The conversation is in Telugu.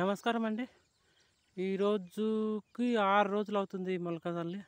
నమస్కారం అండి ఈరోజుకి ఆరు రోజులు అవుతుంది మొలక తల్లి